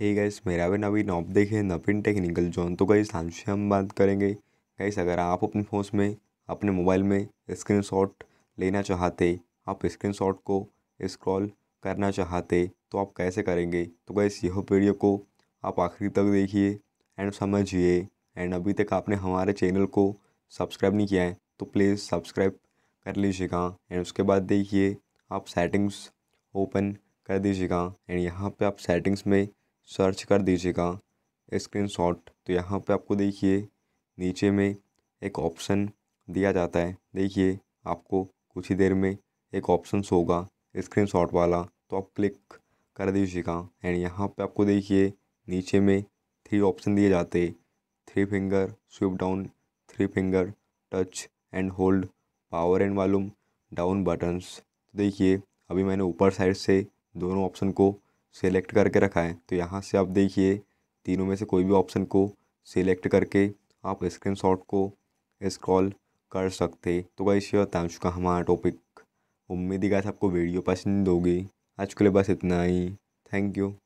hey guys मेरा भी नवीन आप देखे नवीन टेक्निकल जोन तो गाइस आज से हम बात करेंगे गाइस अगर आप अपने फ़ोन में अपने मोबाइल में स्क्रीनशॉट लेना चाहते आप स्क्रीनशॉट को स्क्रॉल करना चाहते तो आप कैसे करेंगे तो गाइस यह वीडियो को आप आखिरी तक देखिए एंड समझिए एंड अभी तक आपने हमारे चैनल को सब्सक्राइब नहीं किया है तो प्लीज़ सब्सक्राइब कर लीजिएगा एंड उसके बाद देखिए आप सेटिंग्स ओपन कर दीजिएगा एंड यहाँ पर आप सेटिंग्स में सर्च कर दीजिएगा स्क्रीनशॉट तो यहाँ पे आपको देखिए नीचे में एक ऑप्शन दिया जाता है देखिए आपको कुछ ही देर में एक ऑप्शन होगा स्क्रीनशॉट वाला तो आप क्लिक कर दीजिएगा एंड यहाँ पे आपको देखिए नीचे में थ्री ऑप्शन दिए जाते three finger swipe down three finger touch and hold power and volume down buttons तो देखिए अभी मैंने ऊपर साइड से दोनों ऑप्शन को सेलेक्ट करके रखा है तो यहाँ से आप देखिए तीनों में से कोई भी ऑप्शन को सिलेक्ट करके आप स्क्रीन को स्क्रॉल कर सकते तो गाइस ये बता चुका हमारा टॉपिक उम्मीद ही गाय आपको वीडियो पसंद होगी आज के लिए बस इतना ही थैंक यू